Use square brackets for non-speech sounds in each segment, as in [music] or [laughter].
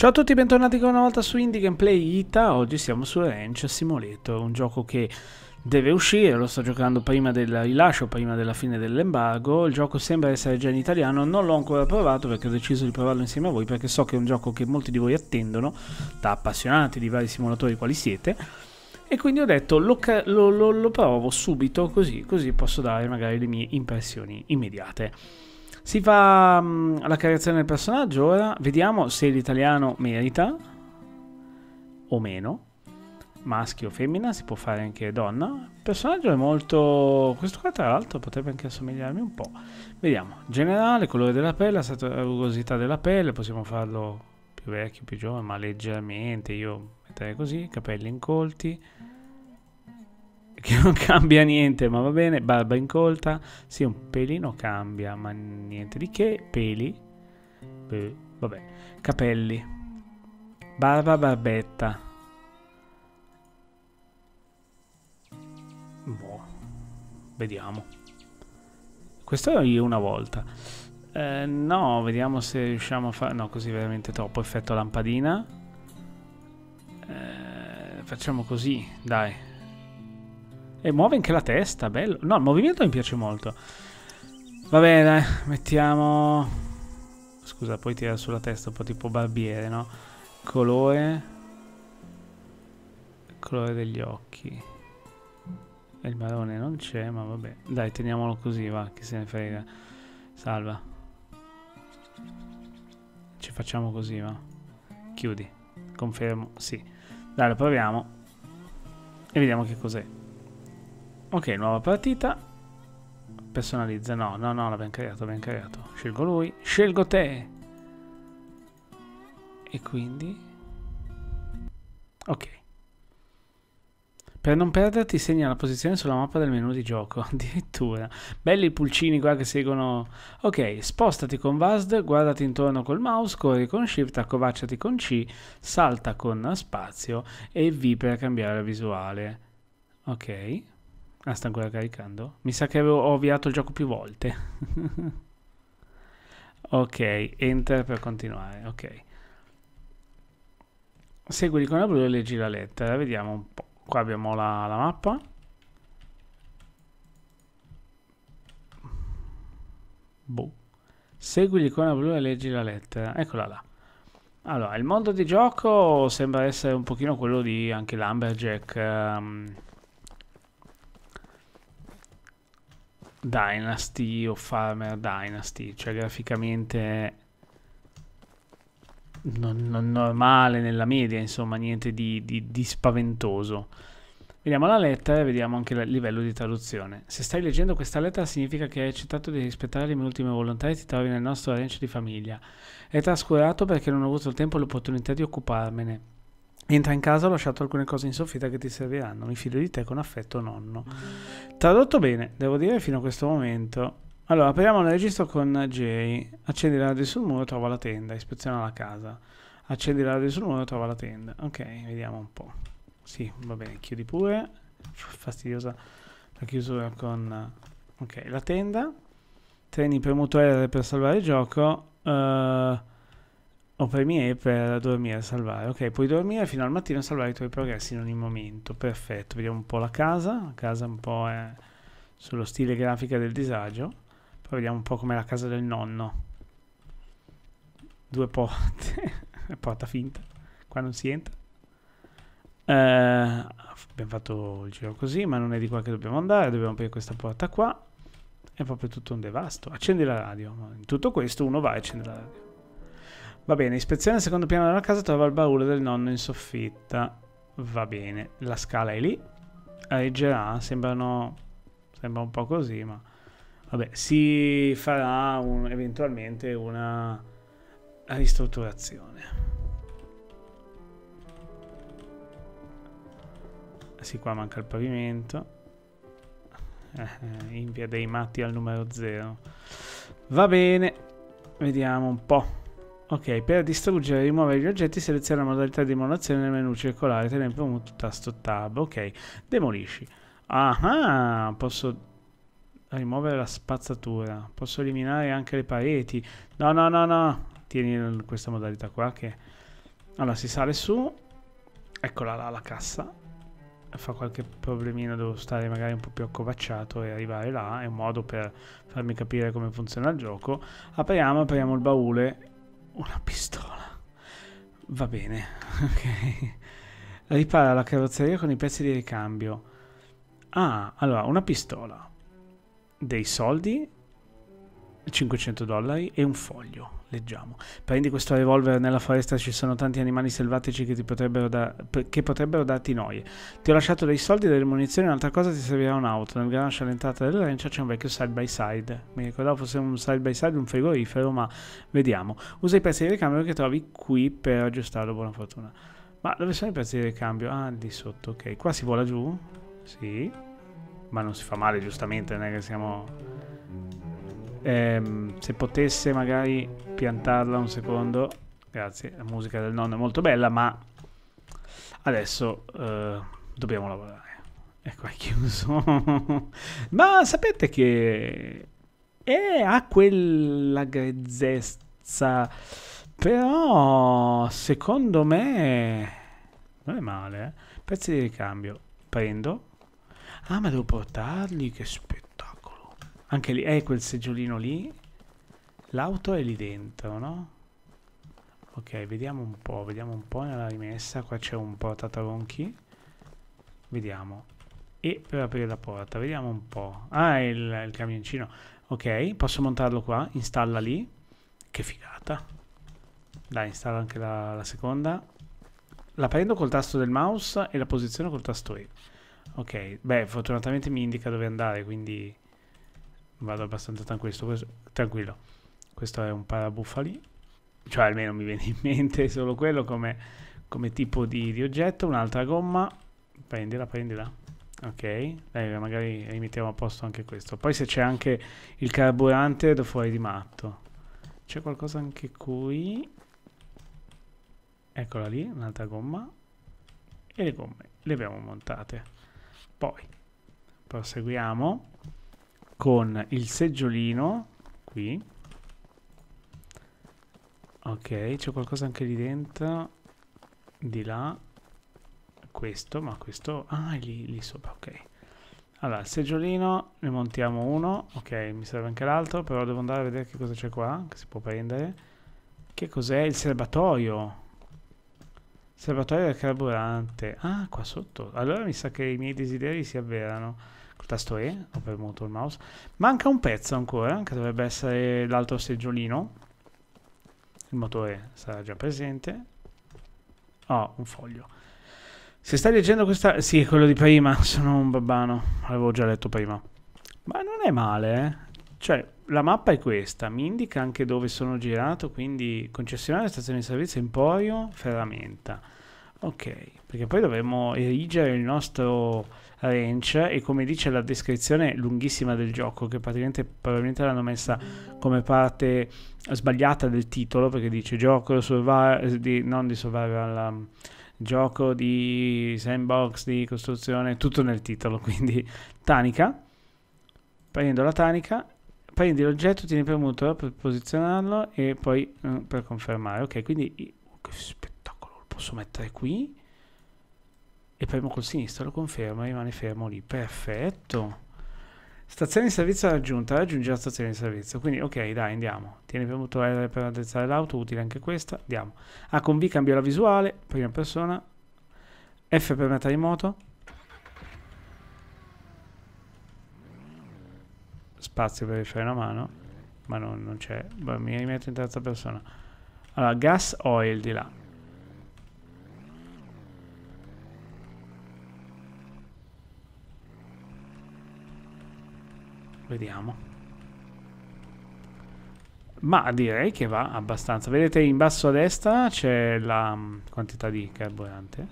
Ciao a tutti, bentornati ancora una volta su Indie Gameplay Ita. Oggi siamo su Ranch Simulator, un gioco che deve uscire, lo sto giocando prima del rilascio, prima della fine dell'embargo. Il gioco sembra essere già in italiano, non l'ho ancora provato perché ho deciso di provarlo insieme a voi perché so che è un gioco che molti di voi attendono, da appassionati di vari simulatori quali siete. E quindi ho detto lo, lo, lo, lo provo subito così, così posso dare magari le mie impressioni immediate. Si va mh, mm, alla creazione del personaggio ora, vediamo se l'italiano merita o meno. Maschio o femmina, si può fare anche donna. Il personaggio è molto... Questo qua tra l'altro potrebbe anche assomigliarmi un po'. Vediamo, generale, colore della pelle, la rugosità della pelle, possiamo farlo più vecchio, più giovane, ma leggermente, io metterei così, capelli incolti che non cambia niente, ma va bene, barba incolta, sì, un pelino cambia, ma niente di che, peli, eh, vabbè, capelli, barba, barbetta. Boh, vediamo. Questo è io una volta. Eh, no, vediamo se riusciamo a fare... No, così veramente troppo. Effetto lampadina. Eh, facciamo così, dai. E muove anche la testa, bello. No, il movimento mi piace molto. Va bene, mettiamo... Scusa, poi tira sulla testa un po' tipo barbiere, no? Colore... Colore degli occhi. E il marrone non c'è, ma vabbè. Dai, teniamolo così, va, che se ne frega. Salva. Ci facciamo così, va. Chiudi. Confermo, sì. Dai, lo proviamo. E vediamo che cos'è. Ok, nuova partita. Personalizza. No, no, no, l'abbiamo creato, l'abbiamo creato. Scelgo lui. Scelgo te. E quindi... Ok. Per non perderti segna la posizione sulla mappa del menu di gioco, [laughs] addirittura. Belli i pulcini qua che seguono... Ok, spostati con VASD, guardati intorno col mouse, corri con Shift, accovacciati con C, salta con spazio e V per cambiare la visuale. Ok. Ah, sta ancora caricando? Mi sa che avevo, ho avviato il gioco più volte. [laughs] ok, enter per continuare, ok. con la blu e leggi la lettera, vediamo un po'. Qua abbiamo la, la mappa. Boh. con la blu e leggi la lettera. Eccola là. Allora, il mondo di gioco sembra essere un pochino quello di anche l'Amberjack. Um, ehm, Dynasty o Farmer Dynasty, cioè graficamente non, non normale nella media, insomma niente di, di, di spaventoso. Vediamo la lettera e vediamo anche il livello di traduzione. Se stai leggendo questa lettera significa che hai accettato di rispettare le mie ultime volontà e ti trovi nel nostro ranch di famiglia. È trascurato perché non ho avuto il tempo e l'opportunità di occuparmene. Entra in casa, ho lasciato alcune cose in soffitta che ti serviranno. Mi fido di te con affetto, nonno. Tradotto bene, devo dire, fino a questo momento. Allora, apriamo il registro con Jay. Accendi la radio sul muro, trova la tenda. Ispeziona la casa. Accendi la radio sul muro, trova la tenda. Ok, vediamo un po'. Sì, va bene, chiudi pure. Fastidiosa la chiusura con... Ok, la tenda. Treni premuto R per salvare il gioco. Uh, o premi E per dormire e salvare. Ok, puoi dormire fino al mattino e salvare i tuoi progressi in ogni momento. Perfetto, vediamo un po' la casa. La casa un po' è sullo stile grafica del disagio. Poi vediamo un po' come la casa del nonno. Due porte. [laughs] Porta finta. Qua non si entra. Eh, abbiamo fatto il giro così, ma non è di qua che dobbiamo andare. Dobbiamo aprire questa porta qua. È proprio tutto un devasto. Accendi la radio. In tutto questo uno va e accende la radio. Va bene, ispezione al secondo piano della casa, trova il baule del nonno in soffitta. Va bene, la scala è lì. Reggerà, sembrano... sembra un po' così, ma... Vabbè, si farà un, eventualmente una ristrutturazione. Sì, qua manca il pavimento. Eh, eh invia dei matti al numero 0. Va bene, vediamo un po'. Ok, per distruggere e rimuovere gli oggetti seleziona la modalità di demolizione nel menu circolare tenendo premuto tasto tab. Ok, demolisci. Ah, ah, posso rimuovere la spazzatura. Posso eliminare anche le pareti. No, no, no, no. Tieni questa modalità qua che... Allora, si sale su. Eccola là la cassa. Fa qualche problemino, devo stare magari un po' più accovacciato e arrivare là. È un modo per farmi capire come funziona il gioco. Apriamo, apriamo il baule una pistola. Va bene, [laughs] ok. Ripara la carrozzeria con i pezzi di ricambio. Ah, allora, una pistola. Dei soldi. 500 dollari e un foglio leggiamo. Prendi questo revolver, nella foresta ci sono tanti animali selvatici che, potrebbero, da, che potrebbero darti noie. Ti ho lasciato dei soldi, e delle munizioni, un'altra cosa ti servirà un'auto. Nel garage all'entrata della lancia c'è un vecchio side by side. Mi ricordavo fosse un side by side, un frigorifero, ma vediamo. Usa i pezzi di ricambio che trovi qui per aggiustarlo, buona fortuna. Ma dove sono i pezzi di ricambio? Ah, lì sotto, ok. Qua si vola giù? Sì. Ma non si fa male, giustamente, non è che siamo ehm, se potesse magari piantarla un secondo, grazie, la musica del nonno è molto bella, ma adesso eh, dobbiamo lavorare. Ecco, è chiuso. [laughs] ma sapete che è, ha quella grezzezza, però secondo me non è male. Eh? Pezzi di ricambio, prendo. Ah, ma devo portarli, che spettacolo. Anche lì, è quel seggiolino lì. L'auto è lì dentro, no? Ok, vediamo un po', vediamo un po' nella rimessa. Qua c'è un portatronchi. Vediamo. E per aprire la porta, vediamo un po'. Ah, il, il camioncino. Ok, posso montarlo qua, installa lì. Che figata. Dai, installa anche la, la seconda. La prendo col tasto del mouse e la posiziono col tasto E. Ok, beh, fortunatamente mi indica dove andare, quindi vado abbastanza tranquillo. Questo è un parabuffali, cioè almeno mi viene in mente solo quello come, come tipo di, di, oggetto. Un'altra gomma, prendila, prendila. Ok, dai, magari rimettiamo a posto anche questo. Poi se c'è anche il carburante do fuori di matto. C'è qualcosa anche qui. Eccola lì, un'altra gomma. E le gomme le abbiamo montate. Poi proseguiamo con il seggiolino qui ok c'è qualcosa anche lì dentro di là questo ma questo ah è lì, lì sopra ok allora il seggiolino ne montiamo uno ok mi serve anche l'altro però devo andare a vedere che cosa c'è qua che si può prendere che cos'è il serbatoio serbatoio del carburante ah qua sotto allora mi sa che i miei desideri si avverano tasto E, ho premuto il mouse. Manca un pezzo ancora, che dovrebbe essere l'altro seggiolino. Il motore sarà già presente. Oh, un foglio. Se stai leggendo questa... Sì, quello di prima, [laughs] sono un babbano, l'avevo già letto prima. Ma non è male, eh? Cioè, la mappa è questa, mi indica anche dove sono girato, quindi concessionario, stazione di servizio, emporio, ferramenta. Ok, perché poi dovremmo erigere il nostro ranch e come dice la descrizione lunghissima del gioco, che praticamente probabilmente l'hanno messa come parte sbagliata del titolo, perché dice gioco survival, di, non di survival, um, gioco di sandbox, di costruzione, tutto nel titolo, [laughs] quindi tanica, prendo la tanica, prendi l'oggetto, tieni premuto per posizionarlo e poi uh, per confermare, ok, quindi... che spettacolo! posso mettere qui e premo col sinistro lo confermo e rimane fermo lì perfetto stazione di servizio raggiunta raggiunge la stazione di servizio quindi ok dai andiamo tieni premuto R per addrizzare l'auto utile anche questa andiamo A con B cambio la visuale prima persona F per metà in moto spazio per il freno a mano ma non, non c'è mi rimetto in terza persona allora gas oil di là Vediamo. Ma direi che va abbastanza. Vedete in basso a destra c'è la mm, quantità di carburante.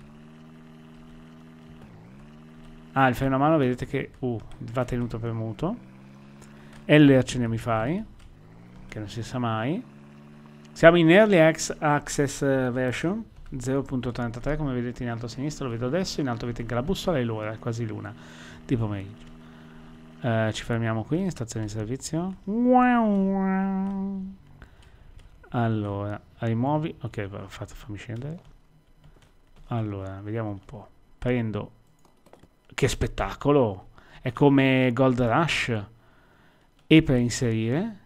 Ah, il freno a mano vedete che uh, va tenuto premuto. L accendiamo i fari, che non si sa mai. Siamo in Early Access eh, Version 0.33, come vedete in alto a sinistra, lo vedo adesso, in alto vedete anche la bussola e l'ora, è quasi l'una di pomeriggio. Eh, ci fermiamo qui in stazione di servizio. Allora, rimuovi. Ok, fatto, fammi scendere. Allora, vediamo un po'. Prendo... Che spettacolo! È come Gold Rush. E per inserire.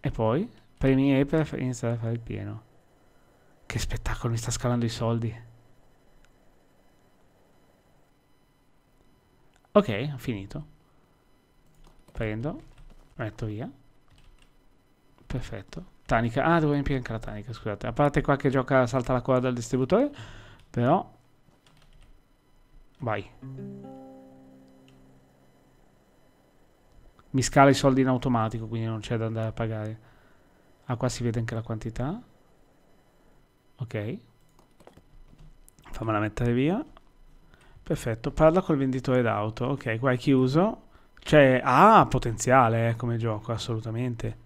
E poi premi E per iniziare a fare il pieno. Che spettacolo, mi sta scalando i soldi. Ok, ho finito. Prendo, metto via. Perfetto. Tanica. Ah, devo riempire anche la tanica, scusate. A parte qua che gioca salta la coda dal distributore, però... Vai. Mi scala i soldi in automatico, quindi non c'è da andare a pagare. Ah, qua si vede anche la quantità. Ok. Fammela mettere via. Perfetto, parla col venditore d'auto. Ok, qua è chiuso. Cioè, ha ah, potenziale eh, come gioco, assolutamente.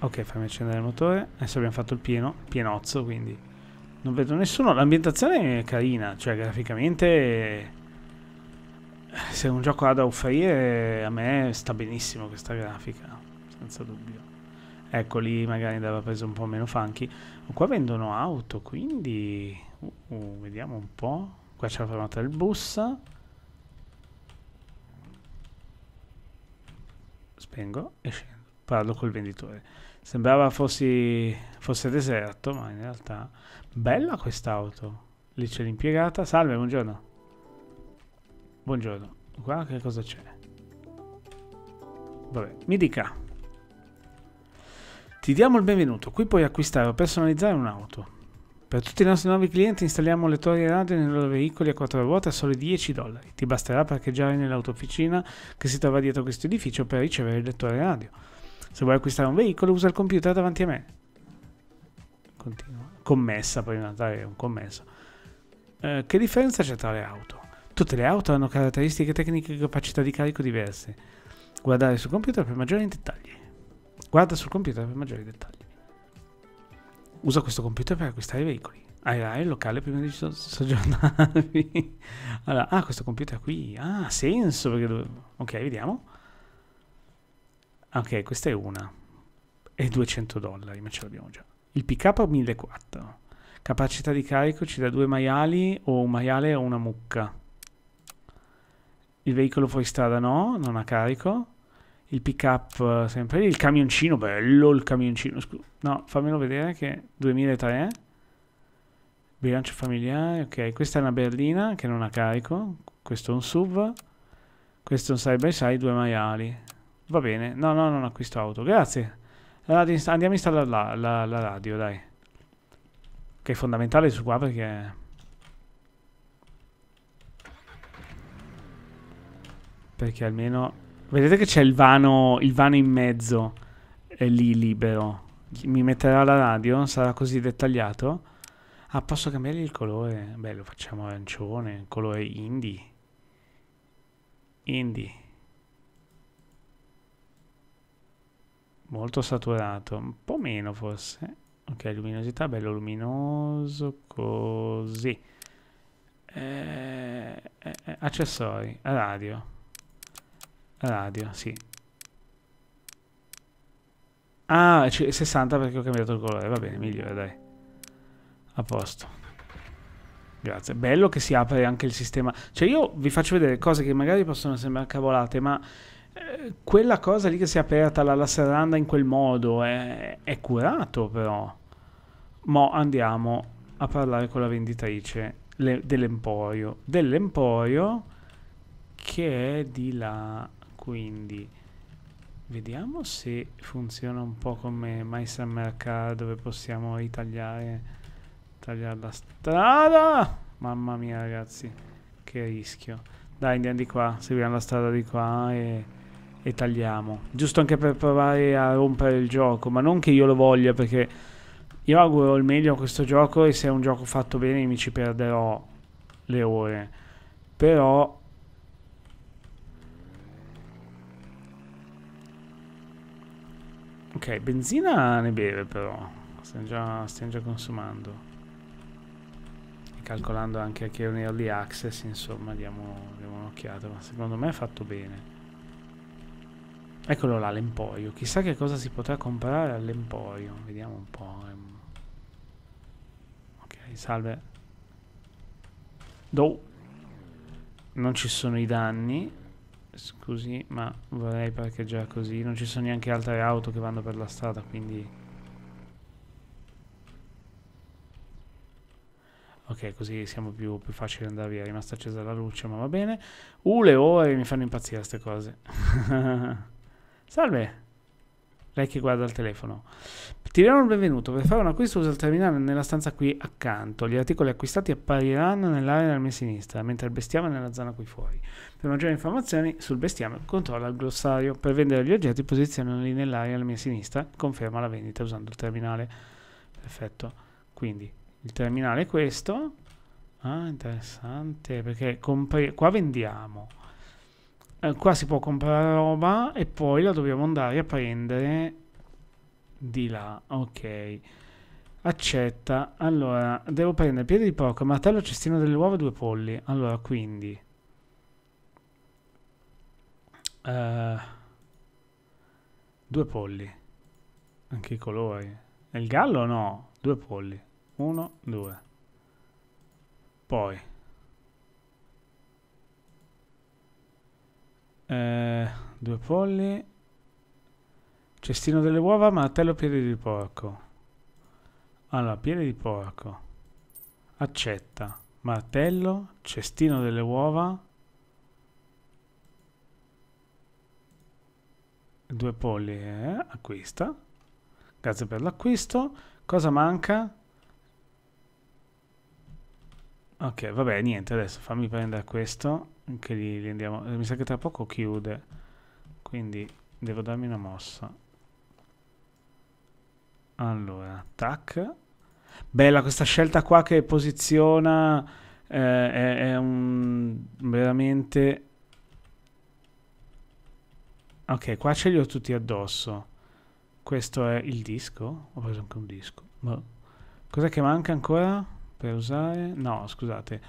Ok, fammi accendere il motore. Adesso abbiamo fatto il pieno, pienozzo, quindi non vedo nessuno. L'ambientazione è carina, cioè graficamente eh, se un gioco ha da offrire a me sta benissimo questa grafica, senza dubbio. Ecco lì magari andava preso un po' meno funky. Qua vendono auto, quindi uh, uh vediamo un po'. Qua c'è la fermata del bus. Spengo e scendo. Parlo col venditore. Sembrava fossi, fosse deserto, ma in realtà... Bella quest'auto. Lì c'è l'impiegata. Salve, buongiorno. Buongiorno. Qua che cosa c'è? Vabbè, mi dica. Ti diamo il benvenuto. Qui puoi acquistare o personalizzare un'auto. Per tutti i nostri nuovi clienti installiamo lettori radio nei loro veicoli a quattro ruote a soli 10 dollari. Ti basterà parcheggiare nell'autofficina che si trova dietro questo edificio per ricevere il lettore radio. Se vuoi acquistare un veicolo usa il computer davanti a me. Continua. Commessa, prima di andare un commesso. Eh, che differenza c'è tra le auto? Tutte le auto hanno caratteristiche tecniche e capacità di carico diverse. Guardare sul computer per maggiori dettagli. Guarda sul computer per maggiori dettagli usa questo computer per acquistare veicoli. Arrivare al locale prima di soggiornarvi. [laughs] Allora, ah, questo computer qui. Ah, ha senso. Perché... Ok, vediamo. Ok, questa è una. E 200 dollari, ma ce l'abbiamo già. Il pick-up 1400. Capacità di carico ci dà due maiali o un maiale o una mucca. Il veicolo fuori strada no, non ha carico il pick up eh, sempre il camioncino, bello il camioncino, scu- no, fammelo vedere che 2003, bilancio familiare, ok, questa è una berlina che non ha carico, questo è un SUV, questo è un side by side, due maiali, va bene, no, no, non acquisto auto, grazie, andiamo a installare la, la, la, radio, dai, che è fondamentale su qua perché... Perché almeno Vedete che c'è il vano, il vano in mezzo, è lì libero. Mi metterà la radio, sarà così dettagliato. Ah, posso cambiare il colore? Beh, lo facciamo arancione, colore indie. Indie. Molto saturato, un po' meno forse. Ok, luminosità, bello luminoso, così. Eh, eh, eh accessori, radio radio, sì. Ah, 60 perché ho cambiato il colore, va bene, migliore, dai. A posto. Grazie. Bello che si apre anche il sistema. Cioè io vi faccio vedere cose che magari possono sembrare cavolate, ma eh, quella cosa lì che si è aperta, la, la serranda in quel modo, è, eh, è curato però. Mo' andiamo a parlare con la venditrice dell'emporio. Dell'emporio che è di là quindi vediamo se funziona un po' come My Summer dove possiamo ritagliare tagliare la strada mamma mia ragazzi che rischio dai andiamo di qua seguiamo la strada di qua e, e tagliamo giusto anche per provare a rompere il gioco ma non che io lo voglia perché io auguro il meglio a questo gioco e se è un gioco fatto bene mi ci perderò le ore però Ok, benzina ne beve però. Stiamo già, stiamo già consumando. E calcolando anche che è un early access, insomma, diamo, diamo un'occhiata. Ma secondo me ha fatto bene. Eccolo là, l'emporio. Chissà che cosa si potrà comprare all'emporio. Vediamo un po'. Ehm. Ok, salve. Do. Non ci sono i danni. Scusi, ma vorrei parcheggiare così. Non ci sono neanche altre auto che vanno per la strada, quindi... Ok, così siamo più, più facili andare via. È rimasta accesa la luce, ma va bene. Uh, le ore mi fanno impazzire queste cose. [laughs] Salve! lei che guarda il telefono. Ti diamo il benvenuto, per fare un acquisto usa il terminale nella stanza qui accanto. Gli articoli acquistati appariranno nell'area della mia sinistra, mentre il bestiame è nella zona qui fuori. Per maggiori informazioni sul bestiame controlla il glossario. Per vendere gli oggetti posizionali nell'area alla mia sinistra, conferma la vendita usando il terminale. Perfetto. Quindi il terminale è questo. Ah, interessante, perché qua vendiamo. Eh, qua si può comprare roba e poi la dobbiamo andare a prendere di là, ok. Accetta, allora, devo prendere piede di porco, martello, cestino delle uova e due polli. Allora, quindi... Uh, due polli. Anche i colori. il gallo no? Due polli. Uno, due. Poi. Eh, due polli, cestino delle uova, martello, piede di porco. Allora, piede di porco, accetta, martello, cestino delle uova, due polli, eh, acquista. Grazie per l'acquisto. Cosa manca? Ok, vabbè, niente, adesso fammi prendere questo, che li, li andiamo... Eh, mi sa che tra poco chiude, quindi devo darmi una mossa. Allora, tac. Bella questa scelta qua che posiziona, eh, è, è un... veramente... Ok, qua ce li ho tutti addosso. Questo è il disco? Ho preso anche un disco. Boh. Cos'è che manca ancora? per usare... No, scusate.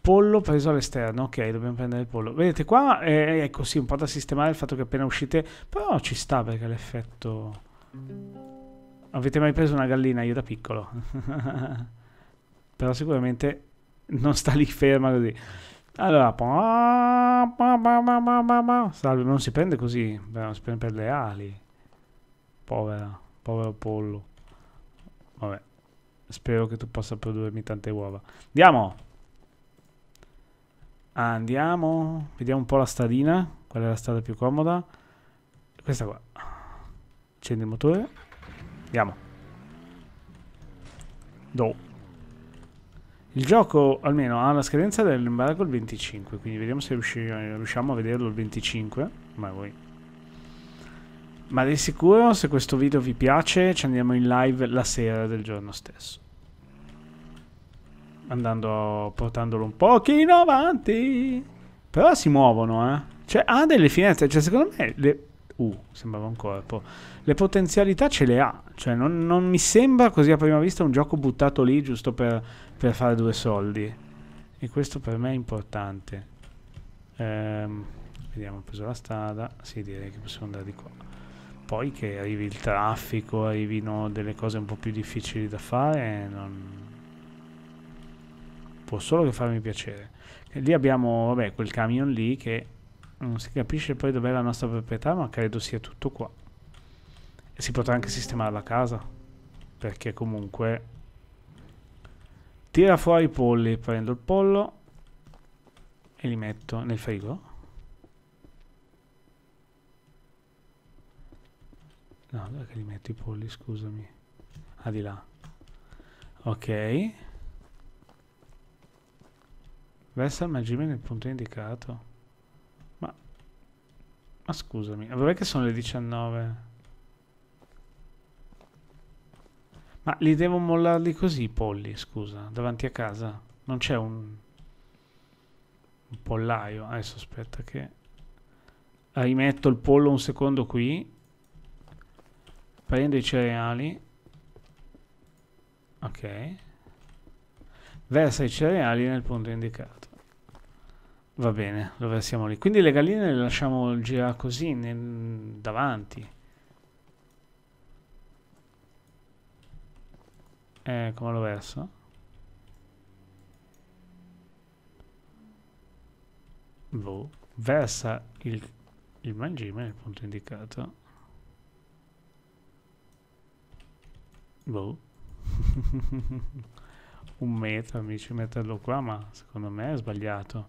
Pollo preso all'esterno, ok, dobbiamo prendere il pollo. Vedete qua, è, ecco sì, un po' da sistemare il fatto che appena uscite... Però ci sta perché l'effetto... Avete mai preso una gallina? Io da piccolo. [laughs] però sicuramente non sta lì ferma così. Allora, salve, non si prende così, però si prende per le ali. Povera, povero pollo. Vabbè. Spero che tu possa produrmi tante uova. Andiamo! Andiamo. Vediamo un po' la stradina. Qual è la strada più comoda? Questa qua. Accende il motore. Andiamo. Do. Il gioco almeno ha la scadenza dell'embargo il 25, quindi vediamo se eh, riusciamo a vederlo il 25. Ma voi ma di sicuro se questo video vi piace ci andiamo in live la sera del giorno stesso. Andando, portandolo un pochino avanti. Però si muovono, eh. Cioè, ha delle finestre. Cioè, secondo me... Le... Uh, sembrava un corpo. Le potenzialità ce le ha. Cioè, non, non mi sembra così a prima vista un gioco buttato lì giusto per, per fare due soldi. E questo per me è importante. Ehm, vediamo, ho preso la strada. Sì, direi che possiamo andare di qua poi che arrivi il traffico, arrivino delle cose un po' più difficili da fare, non... può solo che farmi piacere. E lì abbiamo, vabbè, quel camion lì che non si capisce poi dov'è la nostra proprietà, ma credo sia tutto qua. E si potrà anche sistemare la casa, perché comunque... Tira fuori i polli, prendo il pollo e li metto nel frigo. No, dove che li metto i polli, scusami. Ah, di là. Ok. Vesta magime nel punto indicato. Ma... Ma scusami, vabbè che sono le 19. Ma li devo mollarli così i polli, scusa, davanti a casa? Non c'è un... un pollaio? Adesso aspetta che... Ah, rimetto il pollo un secondo qui prendo i cereali. Ok. Versa i cereali nel punto indicato. Va bene, lo versiamo lì. Quindi le galline le lasciamo girare così, nel, davanti. Eh, come lo verso? Boh. Versa il, il mangime nel punto indicato. boh. [laughs] un metro, amici, metterlo qua, ma secondo me è sbagliato.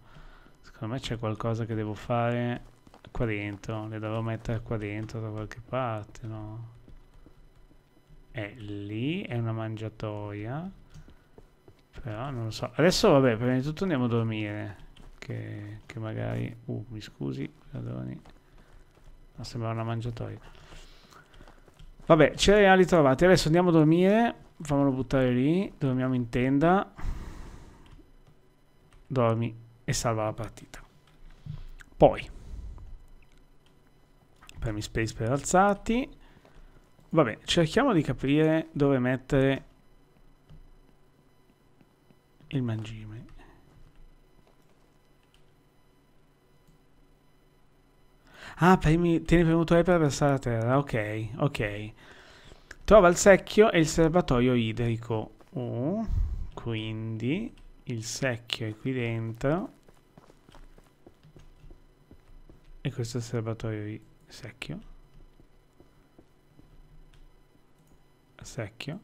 Secondo me c'è qualcosa che devo fare qua dentro. Le dovrò mettere qua dentro da qualche parte, no? E eh, lì è una mangiatoia. Però non lo so. Adesso, vabbè, prima di tutto andiamo a dormire. Che, che magari... Uh, mi scusi, perdoni. Ma sembra una mangiatoia. Vabbè, cereali trovati. Adesso andiamo a dormire. Fammelo buttare lì. Dormiamo in tenda. Dormi e salva la partita. Poi. Premi space per alzarti. Vabbè, cerchiamo di capire dove mettere il mangime. Ah, premi, tieni premuto E per versare la terra. Ok, ok. Trova il secchio e il serbatoio idrico. Uh, quindi il secchio è qui dentro. E questo è il serbatoio secchio. Secchio.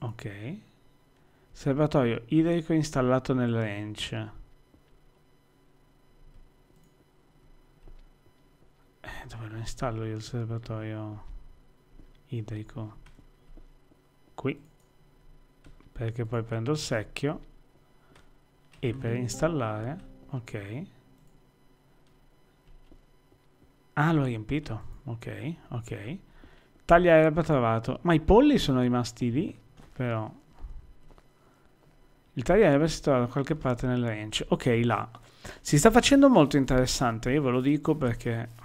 Ok. Serbatoio idrico installato nel ranch. Eh, dove lo installo io il serbatoio idrico? Qui. Perché poi prendo il secchio e per installare... Ok. Ah, l'ho riempito. Ok, ok. Taglia erba trovato Ma i polli sono rimasti lì, però. Il tagliare erba si trova da qualche parte nel range. Ok, là. Si sta facendo molto interessante, io ve lo dico perché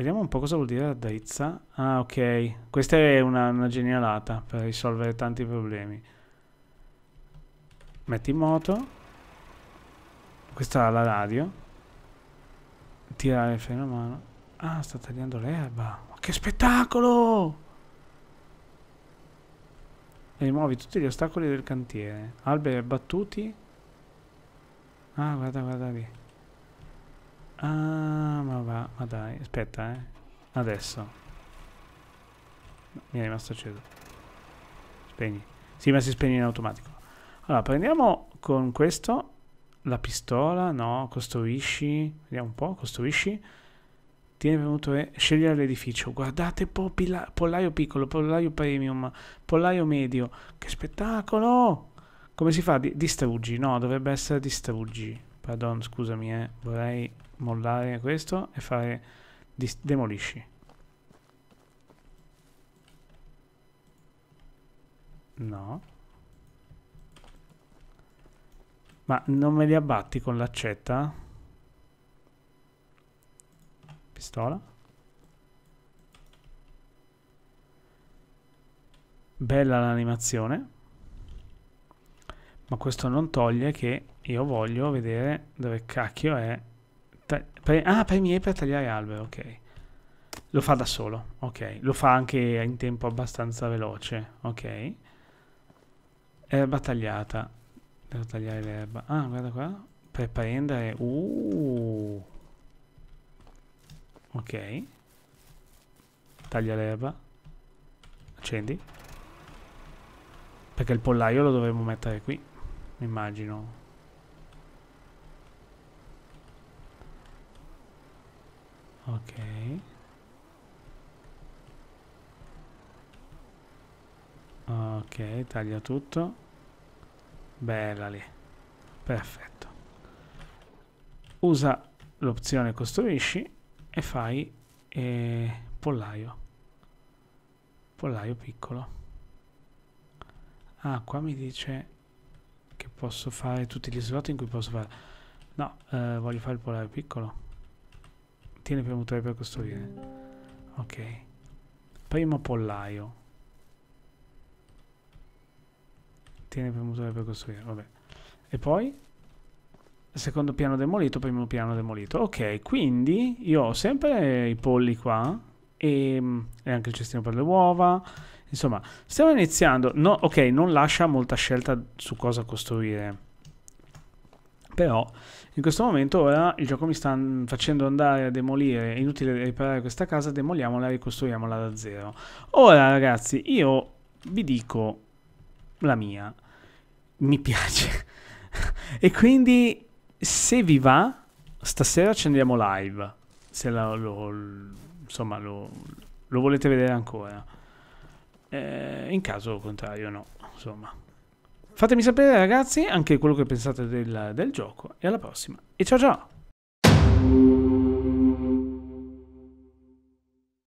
Vediamo un po' cosa vuol dire ardezza. Ah, ok. Questa è una, una genialata per risolvere tanti problemi. Metti in moto. Questa è la radio. Tirare il freno a mano. Ah, sta tagliando l'erba. Ma che spettacolo! rimuovi tutti gli ostacoli del cantiere. Alberi abbattuti. Ah, guarda, guarda lì. Ah, ma va, ma dai, aspetta, eh. Adesso. Mi è rimasto acceso. Spegni. Sì, ma si spegne in automatico. Allora, prendiamo con questo la pistola, no, costruisci, vediamo un po', costruisci. Tieni premuto e scegliere l'edificio. Guardate, po pollaio piccolo, pollaio premium, pollaio medio. Che spettacolo! Come si fa? Di distruggi, no, dovrebbe essere distruggi. Pardon, scusami, eh, vorrei mollare questo e fare demolisci. No. Ma non me li abbatti con l'accetta? Pistola. Bella l'animazione. Ma questo non toglie che io voglio vedere dove cacchio è Pre pre ah, premi E per tagliare albero, ok. Lo fa da solo, ok. Lo fa anche in tempo abbastanza veloce, ok. Erba tagliata. Devo tagliare l'erba. Ah, guarda qua. Per prendere... Uh. Ok. Taglia l'erba. Accendi. Perché il pollaio lo dovremmo mettere qui. Immagino. Ok. Ok, taglia tutto. Bella lì. Perfetto. Usa l'opzione costruisci e fai eh, pollaio. Pollaio piccolo. Ah, qua mi dice che posso fare tutti gli slot in cui posso fare... No, eh, voglio fare il pollaio piccolo. Tieni premutore per costruire. Ok. Primo pollaio. Tieni premutore per costruire, vabbè. E poi? Secondo piano demolito, primo piano demolito. Ok, quindi io ho sempre i polli qua e, mm, e anche il cestino per le uova. Insomma, stiamo iniziando. No, ok, non lascia molta scelta su cosa costruire però in questo momento ora il gioco mi sta facendo andare a demolire, è inutile riparare questa casa, demoliamola e ricostruiamola da zero. Ora ragazzi, io vi dico la mia, mi piace. [laughs] e quindi se vi va, stasera accendiamo live, se la, lo, insomma, lo, lo, volete vedere ancora. Eh, in caso contrario no, insomma. Fatemi sapere ragazzi anche quello che pensate del, del gioco e alla prossima. E ciao ciao!